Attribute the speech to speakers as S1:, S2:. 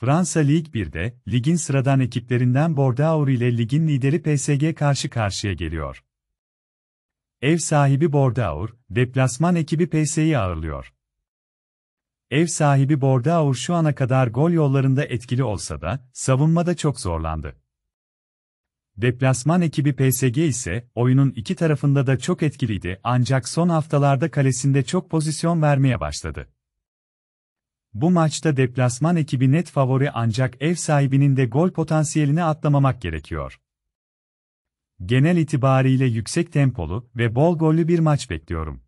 S1: Fransa Lig 1'de, ligin sıradan ekiplerinden Bordeaux ile ligin lideri PSG karşı karşıya geliyor. Ev sahibi Bordeaux, deplasman ekibi PSG'yi ağırlıyor. Ev sahibi Bordeaux şu ana kadar gol yollarında etkili olsa da, savunmada çok zorlandı. Deplasman ekibi PSG ise, oyunun iki tarafında da çok etkiliydi ancak son haftalarda kalesinde çok pozisyon vermeye başladı. Bu maçta deplasman ekibi net favori ancak ev sahibinin de gol potansiyelini atlamamak gerekiyor. Genel itibariyle yüksek tempolu ve bol gollü bir maç bekliyorum.